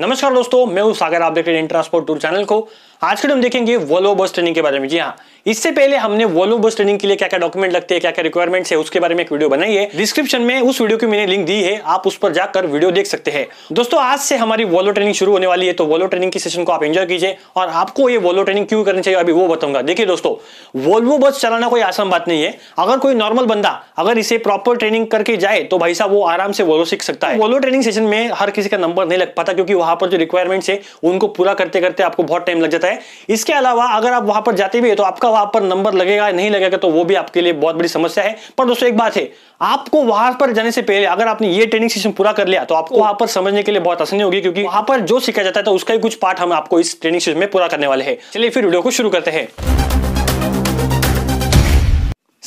नमस्कार दोस्तों मैं हूं सागर आप देख रहे हैं ट्रांसपोर्ट टूर चैनल को आज के हम देखेंगे वोल्वो बस ट्रेनिंग के बारे में जी हाँ इससे पहले हमने वोल्वो बस ट्रेनिंग के लिए क्या क्या डॉक्यूमेंट लगते हैं क्या क्या रिक्वायरमेंट्स है उसके बारे में एक वीडियो बनाई है डिस्क्रिप्शन में उस वीडियो की मैंने लिंक दी है आप उस पर जाकर वीडियो देख सकते हैं दोस्तों आज से हमारी वोलो ट्रेनिंग शुरू होने वाली है तो वोलो ट्रेनिंग की सेशन को आप एंजॉय कीजिए और आपको ये वोलो ट्रेनिंग क्यों करनी चाहिए अभी वो बताऊंगा देखिए दोस्तों वोल्वो बस चलाना कोई आसान बात नहीं है अगर कोई नॉर्मल बंदा अगर इसे प्रॉपर ट्रेनिंग करके जाए तो भाई साहब वो आराम से वोलो सीख सकता है वोलो ट्रेनिंग सेशन में हर किसी का नंबर नहीं लग पाता क्योंकि वहां पर जो रिक्वायरमेंट्स है उनको पूरा करते करते आपको बहुत टाइम लग जाता है इसके अलावा अगर आप वहां पर जाते भी है तो आपका वहां पर नंबर लगेगा नहीं लगेगा तो वो भी आपके लिए बहुत बड़ी समस्या है पर दोस्तों एक बात है आपको वहां पर जाने से पहले अगर आपने ये ट्रेनिंग सेशन पूरा कर लिया तो आपको वहां पर समझने के लिए बहुत आसानी होगी क्योंकि वहां पर जो सीखा जाता है तो उसका ही कुछ पार्ट हम आपको इस ट्रेनिंग सेशन में पूरा करने वाले हैं चलिए फिर वीडियो को शुरू करते हैं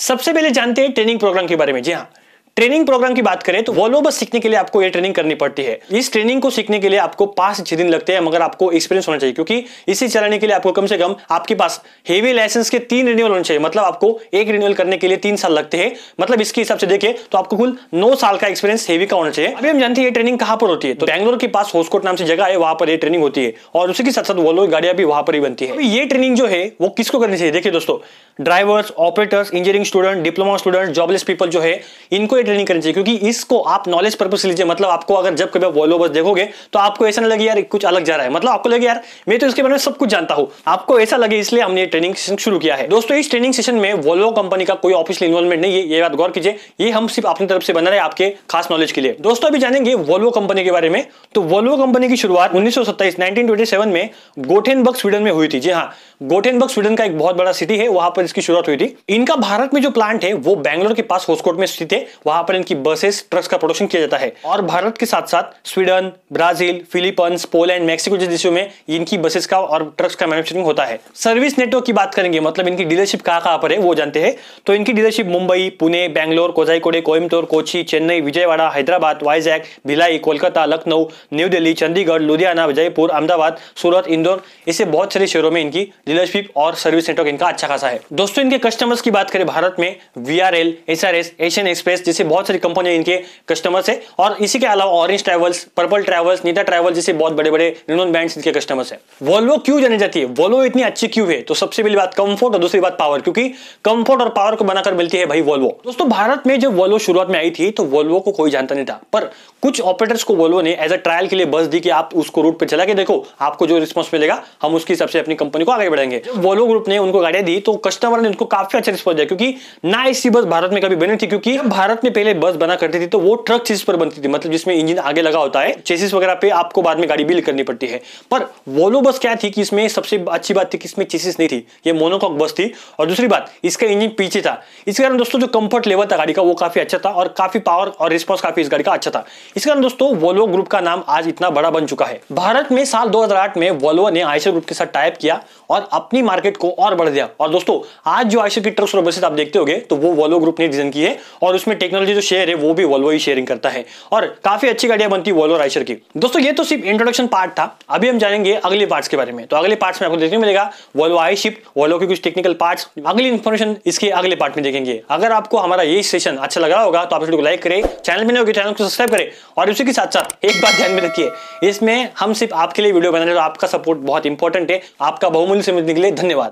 सबसे पहले जानते हैं ट्रेनिंग प्रोग्राम के बारे में जी हाँ ट्रेनिंग प्रोग्राम की बात करें तो वॉल्वो बस सीखने के लिए आपको ये ट्रेनिंग करनी पड़ती है इस ट्रेनिंग को सीखने के लिए आपको पांच छह दिन लगते हैं मगर आपको एक्सपीरियंस होना चाहिए क्योंकि इसे चलाने के लिए आपको कम से कम आपके पास हेवी लाइसेंस के तीन रिन्यूअल होने चाहिए मतलब आपको एक रिन्यूअल करने के लिए तीन साल लगते हैं मतलब इसके हिसाब से देखें तो आपको कुल नौ साल का एक्सपीरियंस हेवी का होना चाहिए अभी हम जानते हैं ये ट्रेनिंग कहां पर होती है तो बैंगलोर के पास होस्कोट नाम से जगह है वहां पर ये ट्रेनिंग होती है और उसी के साथ साथ वॉल्वो गाड़िया भी वहां पर ही बनती है ये ट्रेनिंग जो है वो किसको करनी चाहिए देखिए दोस्तों drivers operators engineering student diploma student jobless people जो है इनको वेट नहीं करनी चाहिए क्योंकि इसको आप नॉलेज पर्पस लीजिए मतलब आपको अगर जब कभी आप वॉल्वो बस देखोगे तो आपको ऐसा नहीं लगे यार कुछ अलग जा रहा है मतलब आपको लगे यार मैं तो इसके बारे में सब कुछ जानता हूँ आपको ऐसा लगे इसलिए हमने ट्रेनिंग सेशन शुरू किया है दोस्तों इस ट्रेनिंग सेशन में वॉलो कंपनी का कोई ऑफिशियल इन्वॉल्वमेंट नहीं है ये बात गौर कीजिए ये हम सिर्फ अपनी तरफ से बना रहे आपके खास नॉलेज के लिए दोस्तों अभी जानेंगे वॉल्वो कंपनी के बारे में तो वॉल्वो कंपनी की शुरुआत उन्नीस सौ में गोटेन स्वीडन में हुई थी जी हाँ गोटेन स्वीडन का एक बहुत बड़ा सिटी है वहां पर इसकी शुरुआत हुई थी इनका भारत में जो प्लांट है वो बैंगलोर के पास होस्कोट में स्थित है वहां पर इनकी बसेस ट्रक्स का प्रोडक्शन किया जाता है और भारत के साथ साथ Sweden Brazil Philippines Poland Mexico जैसे देशों में इनकी बसेस का और ट्रक्स का मैन्युफैक्चरिंग होता है सर्विस नेटवर्क की बात करेंगे मतलब इनकी डीलरशिप कहाँ कहाँ पर है वो जानते हैं तो इनकी डीलरशिप मुंबई पुणे बैंगलोर कोजाईकोड़े कोयम्बतौर कोची चेन्नई विजयवाड़ा हैदराबाद वाइजैक भिलाई कोलकाता लखनऊ न्यू दिल्ली चंडीगढ़ लुधियाना जयपुर अहमदाबाद सूरत इंदौर ऐसे बहुत सारे शहरों में इनकी डीलरशिप और सर्विस नेटवर्क इनका अच्छा खासा है दोस्तों इनके कस्टमर्स की बात करें भारत में V R L S R S Asian Express जैसे जैसे बहुत सारी कंपनियां इनके कस्टमर्स है और इसी के अलावा Orange Travels Purple Travels Neeta Travels जैसे बहुत बड़े बड़े रिनोन ब्रांड्स इनके कस्टमर्स है वोल्वो क्यों जानी जाती है वोल्वो इतनी अच्छी क्यों है तो सबसे पहली बात कंफर्ट और दूसरी बात पावर क्योंकि कंफर्ट और पावर को बनाकर मिलती है भाई वोल्वो दोस्तों भारत में जब वोल्वो शुरुआत में आई थी तो वोल्वो को कोई जानता नहीं था पर कुछ ऑपरेटर्स को वोल्वो ने एज अ ट्रायल के लिए बस दी कि आप उसको रूट पर चला के देखो आपको जो रिस्पॉन्स मिलेगा हम उसके हिसाब से अपनी कंपनी को आगे बढ़ेंगे वोल्वो ग्रुप ने उनको गाड़ियां दी तो कस्टमर ने उनको काफी अच्छा रिस्पॉन्स दिया क्योंकि ना ऐसी बस भारत में कभी बनी थी क्योंकि भारत में पहले बस बना करती थी तो वो ट्रक चीज पर बनती थी मतलब जिसमें इंजन आगे लगा होता है चेसिस वगैरह पे आपको बाद में गाड़ी बिल्ड करनी पड़ती है पर वोलो बस क्या थी कि इसमें सबसे अच्छी बात थी कि इसमें चेसिस नहीं थी ये मोनोकॉक बस थी और दूसरी बात इसका इंजन पीछे था इस कारण दोस्तों जो कंफर्ट लेवल था गाड़ी का वो काफी अच्छा था और काफी पावर और रिस्पॉन्स काफी इस गाड़ी का अच्छा था इस कारण दोस्तों वोलो ग्रुप का नाम आज इतना बड़ा बन चुका है भारत में साल दो में वोलो ने आयशर ग्रुप के साथ टाइप किया और अपनी मार्केट को और बढ़ दिया और दोस्तों आज जो आयशर की ट्रक्स और बसेस आप देखते हो तो वो वोलो ग्रुप ने डिजाइन की है और उसमें टेक्नोलॉजी टेक्नोलॉजी जो शेयर है वो भी वोल्वो ही शेयरिंग करता है और काफी अच्छी गाड़ियां बनती है वोल्वो राइशर की दोस्तों ये तो सिर्फ इंट्रोडक्शन पार्ट था अभी हम जानेंगे अगले पार्ट्स के बारे में तो अगले पार्ट्स में आपको देखने मिलेगा वोल्वो आई शिप वोल्वो के कुछ टेक्निकल पार्ट्स अगली इन्फॉर्मेशन इसके अगले पार्ट में देखेंगे अगर आपको हमारा ये सेशन अच्छा लग रहा होगा तो आप इसको लाइक करें चैनल में होगी चैनल को सब्सक्राइब करें और उसी के साथ साथ एक बात ध्यान में रखिए इसमें हम सिर्फ आपके लिए वीडियो बना रहे तो आपका सपोर्ट बहुत इंपॉर्टेंट है आपका बहुमूल्य समझने के लिए धन्यवाद